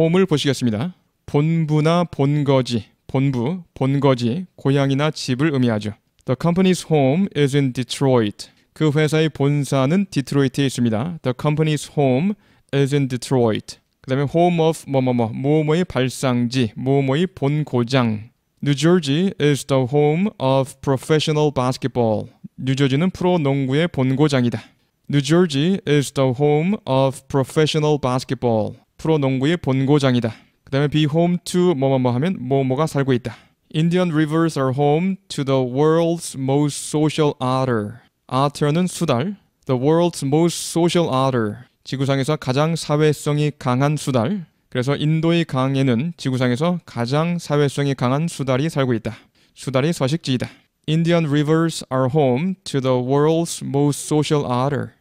홈을 보시겠습니다. 본부나 본거지, 본부, 본거지, 고향이나 집을 의미하죠. The company's home is in Detroit. 그 회사의 본사는 디트로이트에 있습니다. The company's home is in Detroit. 그 다음에 home of 뭐뭐뭐, 뭐뭐의 발상지, 뭐뭐의 본고장. 뉴저지 is the home of professional basketball. 뉴저지는 프로 농구의 본고장이다. 뉴저지 is the home of professional basketball. 프로농구의 본고장이다. 그 다음에 be home to 뭐뭐뭐 하면 뭐뭐가 살고 있다. Indian rivers are home to the world's most social otter. otter는 수달. The world's most social otter. 지구상에서 가장 사회성이 강한 수달. 그래서 인도의 강에는 지구상에서 가장 사회성이 강한 수달이 살고 있다. 수달이 서식지이다. Indian rivers are home to the world's most social otter.